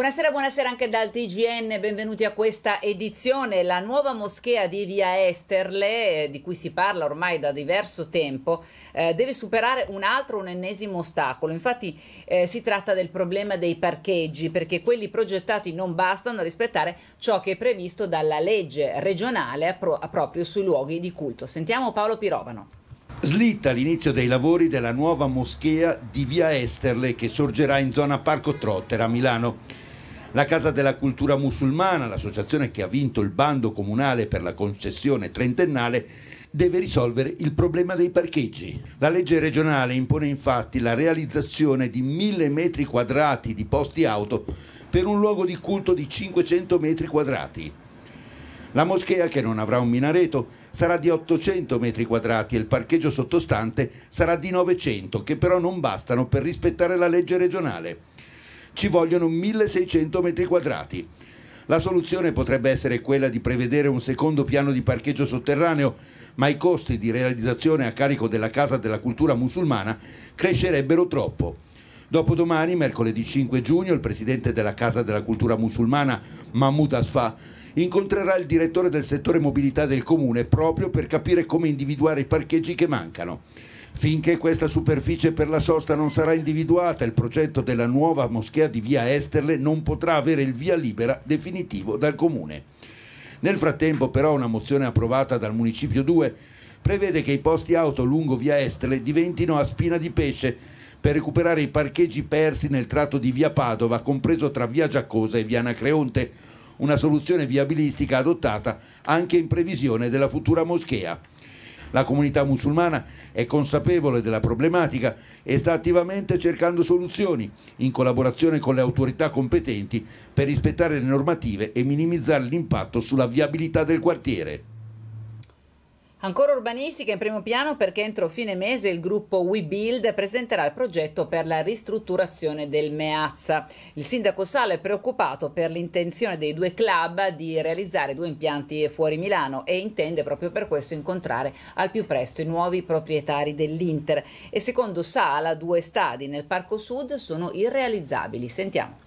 Buonasera, buonasera anche dal TGN, benvenuti a questa edizione. La nuova moschea di via Esterle, eh, di cui si parla ormai da diverso tempo, eh, deve superare un altro, un ennesimo ostacolo. Infatti eh, si tratta del problema dei parcheggi, perché quelli progettati non bastano a rispettare ciò che è previsto dalla legge regionale pro proprio sui luoghi di culto. Sentiamo Paolo Pirovano. Slitta l'inizio dei lavori della nuova moschea di via Esterle che sorgerà in zona Parco Trottera a Milano la Casa della Cultura Musulmana, l'associazione che ha vinto il bando comunale per la concessione trentennale, deve risolvere il problema dei parcheggi. La legge regionale impone infatti la realizzazione di 1000 metri quadrati di posti auto per un luogo di culto di 500 metri quadrati. La moschea, che non avrà un minareto, sarà di 800 metri quadrati e il parcheggio sottostante sarà di 900, che però non bastano per rispettare la legge regionale ci vogliono 1600 metri quadrati. La soluzione potrebbe essere quella di prevedere un secondo piano di parcheggio sotterraneo, ma i costi di realizzazione a carico della Casa della Cultura Musulmana crescerebbero troppo. Dopodomani, mercoledì 5 giugno, il presidente della Casa della Cultura Musulmana, Mahmoud Asfa, incontrerà il direttore del settore mobilità del comune proprio per capire come individuare i parcheggi che mancano. Finché questa superficie per la sosta non sarà individuata, il progetto della nuova moschea di via Esterle non potrà avere il via libera definitivo dal comune. Nel frattempo però una mozione approvata dal Municipio 2 prevede che i posti auto lungo via Esterle diventino a spina di pesce per recuperare i parcheggi persi nel tratto di via Padova, compreso tra via Giacosa e via Anacreonte, una soluzione viabilistica adottata anche in previsione della futura moschea. La comunità musulmana è consapevole della problematica e sta attivamente cercando soluzioni in collaborazione con le autorità competenti per rispettare le normative e minimizzare l'impatto sulla viabilità del quartiere. Ancora urbanistica in primo piano perché entro fine mese il gruppo WeBuild presenterà il progetto per la ristrutturazione del Meazza. Il sindaco Sala è preoccupato per l'intenzione dei due club di realizzare due impianti fuori Milano e intende proprio per questo incontrare al più presto i nuovi proprietari dell'Inter. E secondo Sala due stadi nel Parco Sud sono irrealizzabili. Sentiamo.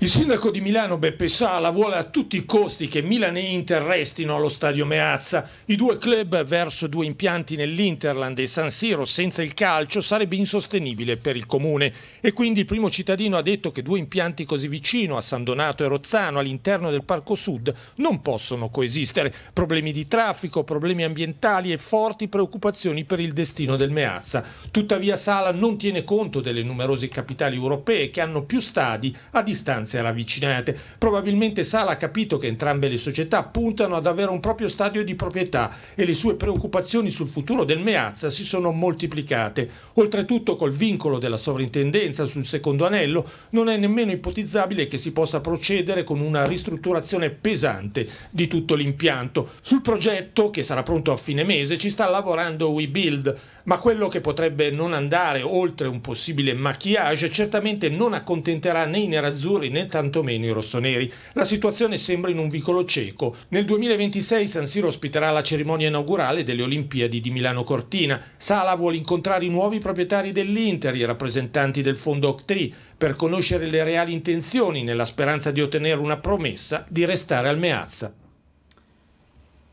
Il sindaco di Milano Beppe Sala vuole a tutti i costi che Milan e Inter restino allo stadio Meazza. I due club verso due impianti nell'Interland e San Siro senza il calcio sarebbe insostenibile per il comune e quindi il primo cittadino ha detto che due impianti così vicino a San Donato e Rozzano all'interno del Parco Sud non possono coesistere. Problemi di traffico, problemi ambientali e forti preoccupazioni per il destino del Meazza. Tuttavia Sala non tiene conto delle numerose capitali europee che hanno più stadi a distanza distanze ravvicinate. Probabilmente Sala ha capito che entrambe le società puntano ad avere un proprio stadio di proprietà e le sue preoccupazioni sul futuro del Meazza si sono moltiplicate. Oltretutto col vincolo della sovrintendenza sul secondo anello non è nemmeno ipotizzabile che si possa procedere con una ristrutturazione pesante di tutto l'impianto. Sul progetto, che sarà pronto a fine mese, ci sta lavorando WeBuild ma quello che potrebbe non andare oltre un possibile maquillage certamente non accontenterà né i nerazzurri né tantomeno i rossoneri. La situazione sembra in un vicolo cieco. Nel 2026 San Siro ospiterà la cerimonia inaugurale delle Olimpiadi di Milano Cortina. Sala vuole incontrare i nuovi proprietari dell'Inter, i rappresentanti del fondo Octri, per conoscere le reali intenzioni nella speranza di ottenere una promessa di restare al Meazza.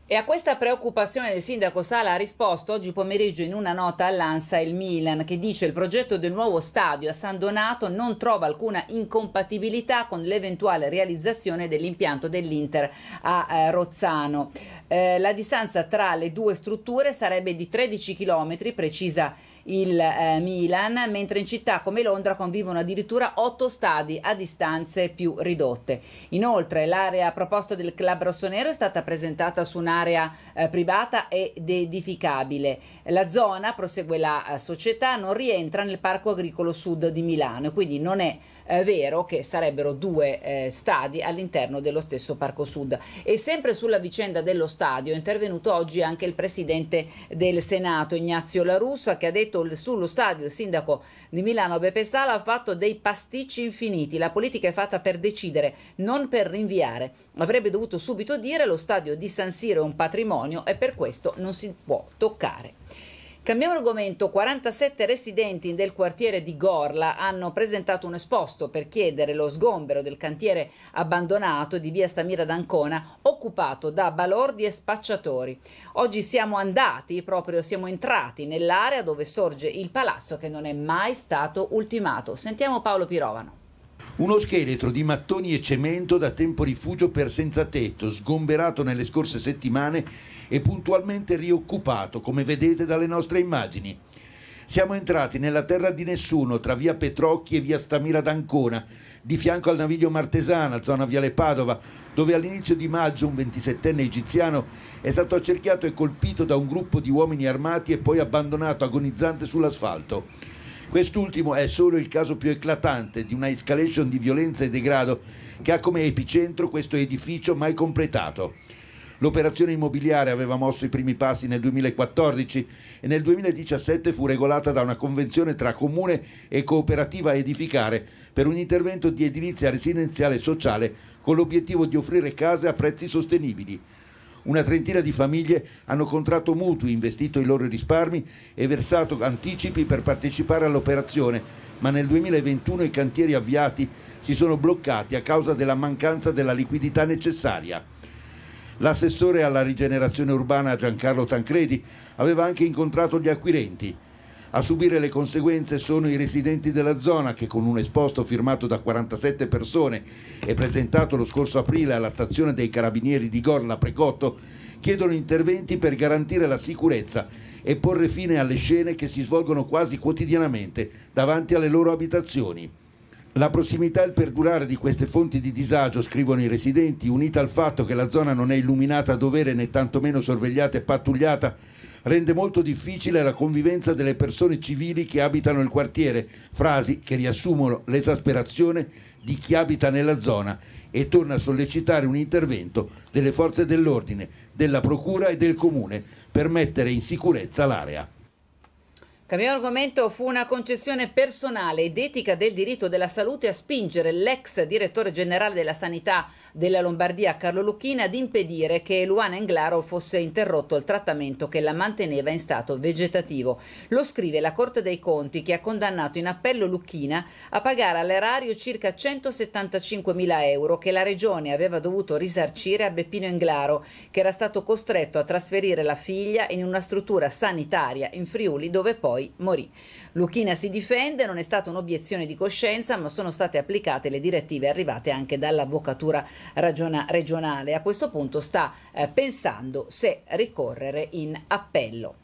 E a questa preoccupazione del sindaco Sala ha risposto oggi pomeriggio in una nota all'Ansa il Milan che dice il progetto del nuovo stadio a San Donato non trova alcuna incompatibilità con l'eventuale realizzazione dell'impianto dell'Inter a eh, Rozzano. Eh, la distanza tra le due strutture sarebbe di 13 km, precisa il eh, Milan, mentre in città come Londra convivono addirittura 8 stadi a distanze più ridotte. Inoltre l'area proposta del club rossonero è stata presentata su una un'area eh, privata ed edificabile. La zona, prosegue la eh, società, non rientra nel Parco Agricolo Sud di Milano e quindi non è eh, vero che sarebbero due eh, stadi all'interno dello stesso Parco Sud. E sempre sulla vicenda dello stadio è intervenuto oggi anche il presidente del Senato Ignazio La Russa che ha detto sullo stadio il sindaco di Milano Beppe Sala ha fatto dei pasticci infiniti. La politica è fatta per decidere, non per rinviare. Avrebbe dovuto subito dire lo stadio di San Siro è un patrimonio e per questo non si può toccare. Cambiamo argomento, 47 residenti del quartiere di Gorla hanno presentato un esposto per chiedere lo sgombero del cantiere abbandonato di via Stamira d'Ancona occupato da balordi e spacciatori. Oggi siamo andati, proprio siamo entrati nell'area dove sorge il palazzo che non è mai stato ultimato. Sentiamo Paolo Pirovano. Uno scheletro di mattoni e cemento da tempo rifugio per senza tetto, sgomberato nelle scorse settimane e puntualmente rioccupato, come vedete dalle nostre immagini. Siamo entrati nella terra di nessuno, tra via Petrocchi e via Stamira d'Ancona, di fianco al naviglio Martesana, zona Viale Padova, dove all'inizio di maggio un 27enne egiziano è stato accerchiato e colpito da un gruppo di uomini armati e poi abbandonato agonizzante sull'asfalto. Quest'ultimo è solo il caso più eclatante di una escalation di violenza e degrado che ha come epicentro questo edificio mai completato. L'operazione immobiliare aveva mosso i primi passi nel 2014 e nel 2017 fu regolata da una convenzione tra comune e cooperativa edificare per un intervento di edilizia residenziale e sociale con l'obiettivo di offrire case a prezzi sostenibili. Una trentina di famiglie hanno contratto mutui, investito i loro risparmi e versato anticipi per partecipare all'operazione, ma nel 2021 i cantieri avviati si sono bloccati a causa della mancanza della liquidità necessaria. L'assessore alla rigenerazione urbana Giancarlo Tancredi aveva anche incontrato gli acquirenti a subire le conseguenze sono i residenti della zona che con un esposto firmato da 47 persone e presentato lo scorso aprile alla stazione dei carabinieri di Gorla Precotto chiedono interventi per garantire la sicurezza e porre fine alle scene che si svolgono quasi quotidianamente davanti alle loro abitazioni. La prossimità e il perdurare di queste fonti di disagio, scrivono i residenti, unita al fatto che la zona non è illuminata a dovere né tantomeno sorvegliata e pattugliata, rende molto difficile la convivenza delle persone civili che abitano il quartiere, frasi che riassumono l'esasperazione di chi abita nella zona e torna a sollecitare un intervento delle forze dell'ordine, della procura e del comune per mettere in sicurezza l'area. Cambiamo argomento, fu una concezione personale ed etica del diritto della salute a spingere l'ex direttore generale della sanità della Lombardia Carlo Lucchina ad impedire che Luana Englaro fosse interrotto il trattamento che la manteneva in stato vegetativo. Lo scrive la Corte dei Conti che ha condannato in appello Lucchina a pagare all'erario circa 175 mila euro che la Regione aveva dovuto risarcire a Beppino Englaro che era stato costretto a trasferire la figlia in una struttura sanitaria in Friuli dove poi poi morì. Luchina si difende, non è stata un'obiezione di coscienza, ma sono state applicate le direttive arrivate anche dall'avvocatura regionale. A questo punto sta eh, pensando se ricorrere in appello.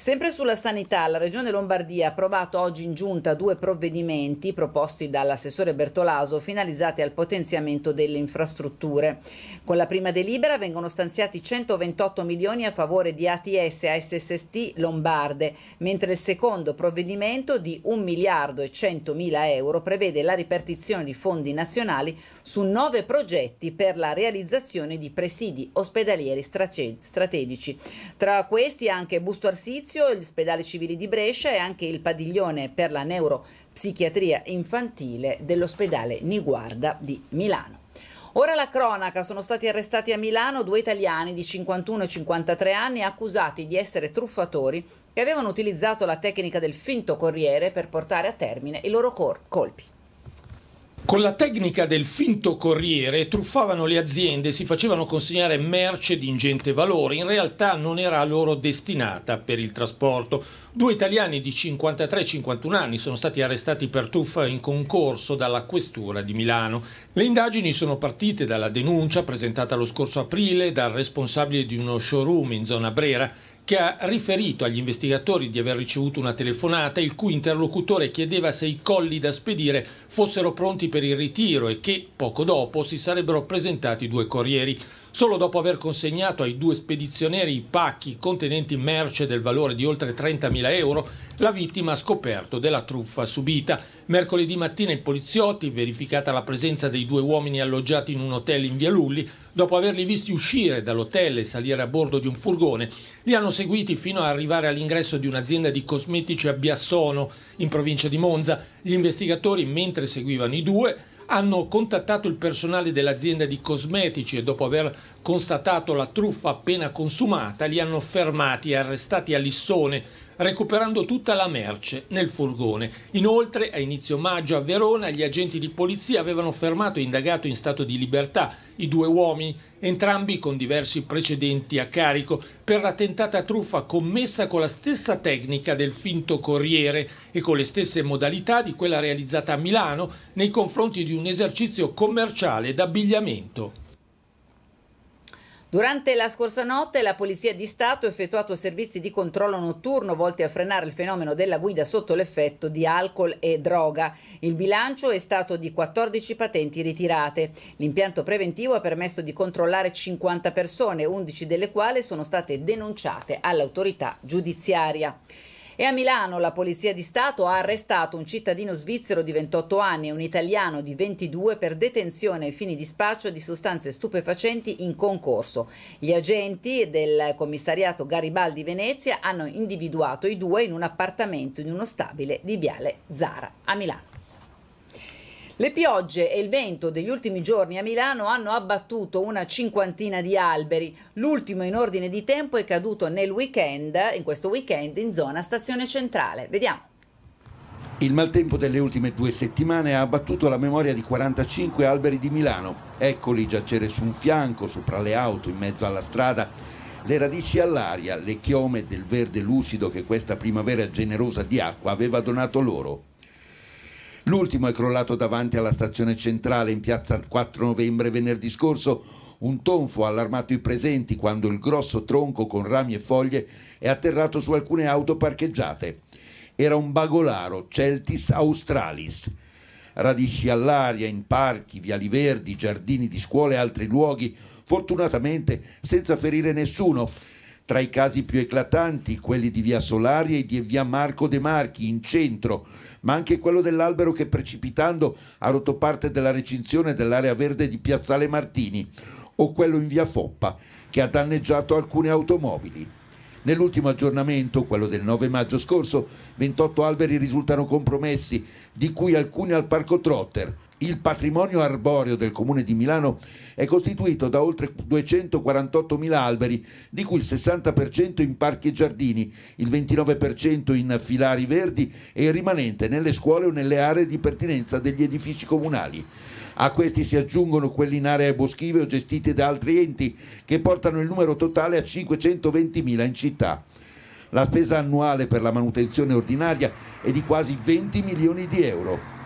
Sempre sulla sanità, la Regione Lombardia ha approvato oggi in giunta due provvedimenti proposti dall'assessore Bertolaso finalizzati al potenziamento delle infrastrutture. Con la prima delibera vengono stanziati 128 milioni a favore di ATS e ASST Lombarde, mentre il secondo provvedimento di 1 miliardo e 100 mila euro prevede la ripartizione di fondi nazionali su nove progetti per la realizzazione di presidi ospedalieri strategici. Tra questi anche Busto Arsizio Servizio, ospedali civili di Brescia e anche il padiglione per la neuropsichiatria infantile dell'ospedale Niguarda di Milano. Ora la cronaca, sono stati arrestati a Milano due italiani di 51 e 53 anni accusati di essere truffatori che avevano utilizzato la tecnica del finto corriere per portare a termine i loro colpi. Con la tecnica del finto corriere truffavano le aziende, e si facevano consegnare merce di ingente valore, in realtà non era loro destinata per il trasporto. Due italiani di 53 e 51 anni sono stati arrestati per truffa in concorso dalla Questura di Milano. Le indagini sono partite dalla denuncia presentata lo scorso aprile dal responsabile di uno showroom in zona Brera che ha riferito agli investigatori di aver ricevuto una telefonata il cui interlocutore chiedeva se i colli da spedire fossero pronti per il ritiro e che poco dopo si sarebbero presentati due corrieri. Solo dopo aver consegnato ai due spedizionieri i pacchi contenenti merce del valore di oltre 30.000 euro, la vittima ha scoperto della truffa subita. Mercoledì mattina i poliziotti, verificata la presenza dei due uomini alloggiati in un hotel in Via Lulli, dopo averli visti uscire dall'hotel e salire a bordo di un furgone, li hanno seguiti fino ad arrivare all'ingresso di un'azienda di cosmetici a Biassono, in provincia di Monza. Gli investigatori, mentre seguivano i due, hanno contattato il personale dell'azienda di cosmetici e dopo aver constatato la truffa appena consumata li hanno fermati e arrestati a Lissone recuperando tutta la merce nel furgone. Inoltre, a inizio maggio a Verona, gli agenti di polizia avevano fermato e indagato in stato di libertà i due uomini, entrambi con diversi precedenti a carico, per la tentata truffa commessa con la stessa tecnica del finto corriere e con le stesse modalità di quella realizzata a Milano nei confronti di un esercizio commerciale d'abbigliamento. Durante la scorsa notte la Polizia di Stato ha effettuato servizi di controllo notturno volti a frenare il fenomeno della guida sotto l'effetto di alcol e droga. Il bilancio è stato di 14 patenti ritirate. L'impianto preventivo ha permesso di controllare 50 persone, 11 delle quali sono state denunciate all'autorità giudiziaria. E a Milano la Polizia di Stato ha arrestato un cittadino svizzero di 28 anni e un italiano di 22 per detenzione ai fini di spaccio di sostanze stupefacenti in concorso. Gli agenti del commissariato Garibaldi Venezia hanno individuato i due in un appartamento in uno stabile di Biale Zara a Milano. Le piogge e il vento degli ultimi giorni a Milano hanno abbattuto una cinquantina di alberi. L'ultimo in ordine di tempo è caduto nel weekend, in questo weekend, in zona stazione centrale. Vediamo. Il maltempo delle ultime due settimane ha abbattuto la memoria di 45 alberi di Milano. Eccoli giacere su un fianco, sopra le auto, in mezzo alla strada. Le radici all'aria, le chiome del verde lucido che questa primavera generosa di acqua aveva donato loro. L'ultimo è crollato davanti alla stazione centrale in piazza il 4 novembre venerdì scorso. Un tonfo ha allarmato i presenti quando il grosso tronco con rami e foglie è atterrato su alcune auto parcheggiate. Era un bagolaro Celtis australis. Radici all'aria, in parchi, viali verdi, giardini di scuole e altri luoghi, fortunatamente senza ferire nessuno tra i casi più eclatanti quelli di via Solari e di via Marco De Marchi in centro, ma anche quello dell'albero che precipitando ha rotto parte della recinzione dell'area verde di Piazzale Martini o quello in via Foppa che ha danneggiato alcune automobili. Nell'ultimo aggiornamento, quello del 9 maggio scorso, 28 alberi risultano compromessi, di cui alcuni al parco Trotter, il patrimonio arboreo del comune di Milano è costituito da oltre 248.000 alberi, di cui il 60% in parchi e giardini, il 29% in filari verdi e il rimanente nelle scuole o nelle aree di pertinenza degli edifici comunali. A questi si aggiungono quelli in aree boschive o gestite da altri enti, che portano il numero totale a 520.000 in città. La spesa annuale per la manutenzione ordinaria è di quasi 20 milioni di euro.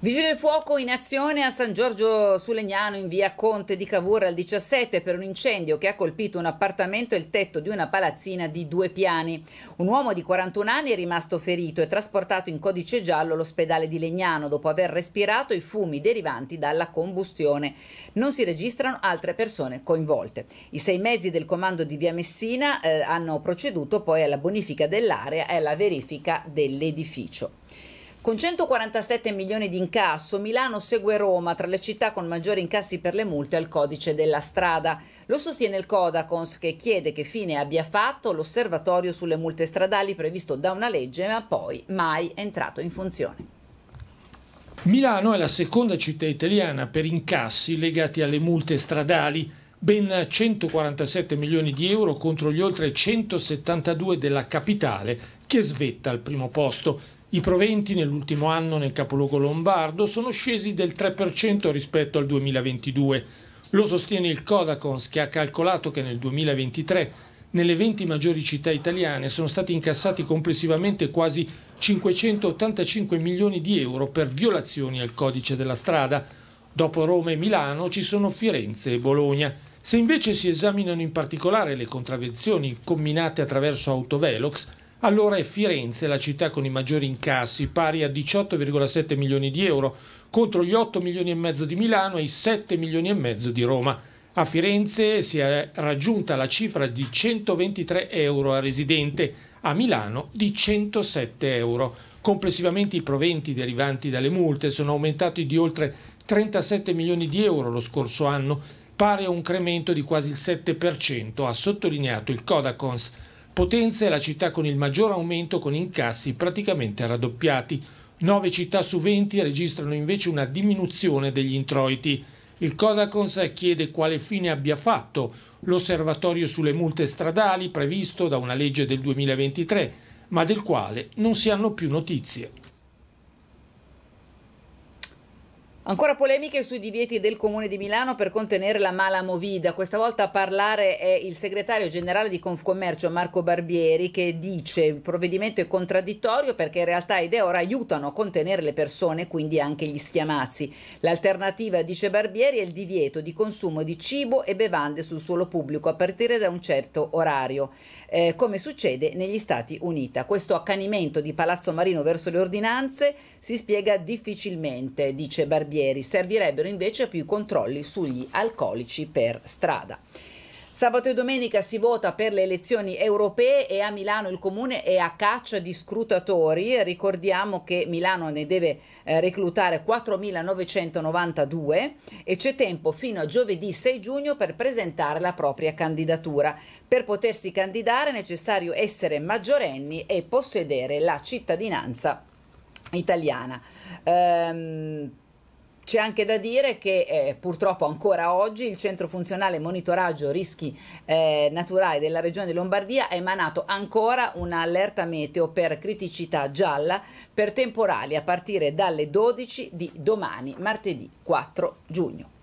Vigile del fuoco in azione a San Giorgio Sulegnano in via Conte di Cavour al 17 per un incendio che ha colpito un appartamento e il tetto di una palazzina di due piani. Un uomo di 41 anni è rimasto ferito e trasportato in codice giallo all'ospedale di Legnano dopo aver respirato i fumi derivanti dalla combustione. Non si registrano altre persone coinvolte. I sei mezzi del comando di via Messina eh, hanno proceduto poi alla bonifica dell'area e alla verifica dell'edificio. Con 147 milioni di incasso, Milano segue Roma tra le città con maggiori incassi per le multe al codice della strada. Lo sostiene il Codacons che chiede che fine abbia fatto l'osservatorio sulle multe stradali previsto da una legge ma poi mai entrato in funzione. Milano è la seconda città italiana per incassi legati alle multe stradali, ben 147 milioni di euro contro gli oltre 172 della capitale che svetta al primo posto. I proventi nell'ultimo anno nel capoluogo lombardo sono scesi del 3% rispetto al 2022. Lo sostiene il Codacons che ha calcolato che nel 2023 nelle 20 maggiori città italiane sono stati incassati complessivamente quasi 585 milioni di euro per violazioni al codice della strada. Dopo Roma e Milano ci sono Firenze e Bologna. Se invece si esaminano in particolare le contravvenzioni combinate attraverso autovelox, allora è Firenze la città con i maggiori incassi, pari a 18,7 milioni di euro, contro gli 8 milioni e mezzo di Milano e i 7 milioni e mezzo di Roma. A Firenze si è raggiunta la cifra di 123 euro a residente, a Milano di 107 euro. Complessivamente i proventi derivanti dalle multe sono aumentati di oltre 37 milioni di euro lo scorso anno, pari a un incremento di quasi il 7%, ha sottolineato il Codacons. Potenza è la città con il maggior aumento con incassi praticamente raddoppiati. Nove città su 20 registrano invece una diminuzione degli introiti. Il Codacons chiede quale fine abbia fatto l'osservatorio sulle multe stradali previsto da una legge del 2023, ma del quale non si hanno più notizie. Ancora polemiche sui divieti del Comune di Milano per contenere la mala movida. Questa volta a parlare è il segretario generale di Confcommercio Marco Barbieri che dice il provvedimento è contraddittorio perché in realtà i Deora aiutano a contenere le persone, quindi anche gli schiamazzi. L'alternativa, dice Barbieri, è il divieto di consumo di cibo e bevande sul suolo pubblico a partire da un certo orario eh, come succede negli Stati Uniti. Questo accanimento di Palazzo Marino verso le ordinanze si spiega difficilmente, dice Barbieri, servirebbero invece più controlli sugli alcolici per strada. Sabato e domenica si vota per le elezioni europee e a Milano il comune è a caccia di scrutatori. Ricordiamo che Milano ne deve eh, reclutare 4.992 e c'è tempo fino a giovedì 6 giugno per presentare la propria candidatura. Per potersi candidare è necessario essere maggiorenni e possedere la cittadinanza italiana. Ehm, c'è anche da dire che eh, purtroppo ancora oggi il Centro Funzionale Monitoraggio Rischi eh, Naturali della Regione Lombardia ha emanato ancora un'allerta meteo per criticità gialla per temporali a partire dalle 12 di domani, martedì 4 giugno.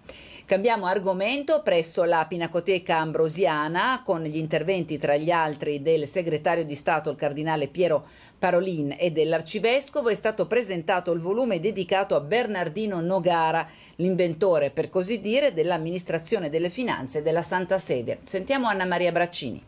Cambiamo argomento presso la Pinacoteca Ambrosiana con gli interventi tra gli altri del segretario di Stato il cardinale Piero Parolin e dell'arcivescovo è stato presentato il volume dedicato a Bernardino Nogara, l'inventore per così dire dell'amministrazione delle finanze della Santa Sede. Sentiamo Anna Maria Braccini.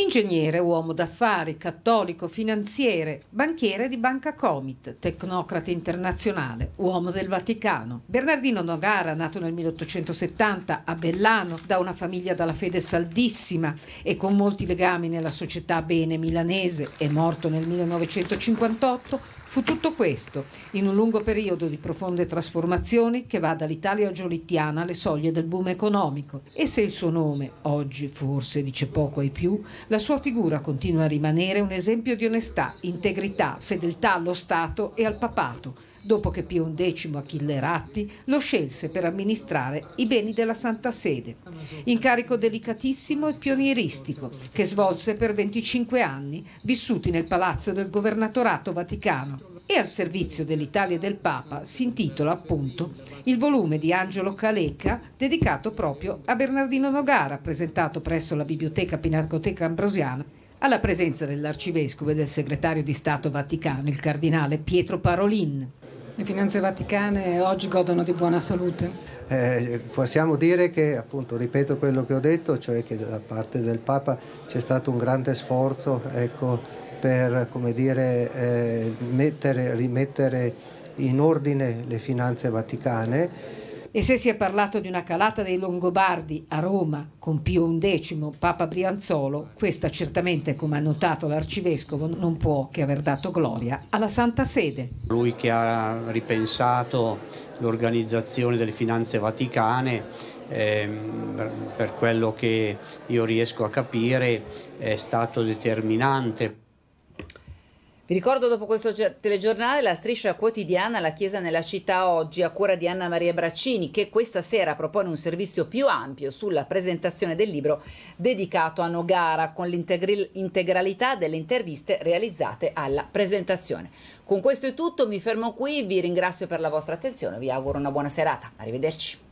Ingegnere, uomo d'affari, cattolico, finanziere, banchiere di Banca Comit, tecnocrate internazionale, uomo del Vaticano. Bernardino Nogara, nato nel 1870 a Bellano da una famiglia dalla fede saldissima e con molti legami nella società bene milanese, è morto nel 1958 Fu tutto questo, in un lungo periodo di profonde trasformazioni che va dall'Italia giolittiana alle soglie del boom economico. E se il suo nome, oggi forse dice poco ai più, la sua figura continua a rimanere un esempio di onestà, integrità, fedeltà allo Stato e al papato Dopo che Pio X Achille Ratti lo scelse per amministrare i beni della Santa Sede, incarico delicatissimo e pionieristico che svolse per 25 anni, vissuti nel palazzo del governatorato vaticano e al servizio dell'Italia e del Papa si intitola appunto il volume di Angelo Calecca dedicato proprio a Bernardino Nogara, presentato presso la Biblioteca Pinacoteca Ambrosiana alla presenza dell'arcivescovo e del segretario di Stato Vaticano, il cardinale Pietro Parolin. Le finanze vaticane oggi godono di buona salute? Eh, possiamo dire che, appunto, ripeto quello che ho detto, cioè che da parte del Papa c'è stato un grande sforzo ecco, per dire, eh, mettere, rimettere in ordine le finanze vaticane e se si è parlato di una calata dei Longobardi a Roma con Pio X, Papa Brianzolo, questa certamente, come ha notato l'arcivescovo, non può che aver dato gloria alla Santa Sede. Lui che ha ripensato l'organizzazione delle finanze vaticane eh, per quello che io riesco a capire è stato determinante vi ricordo dopo questo telegiornale la striscia quotidiana La Chiesa nella città oggi a cura di Anna Maria Braccini che questa sera propone un servizio più ampio sulla presentazione del libro dedicato a Nogara con l'integralità delle interviste realizzate alla presentazione. Con questo è tutto, mi fermo qui, vi ringrazio per la vostra attenzione, vi auguro una buona serata, arrivederci.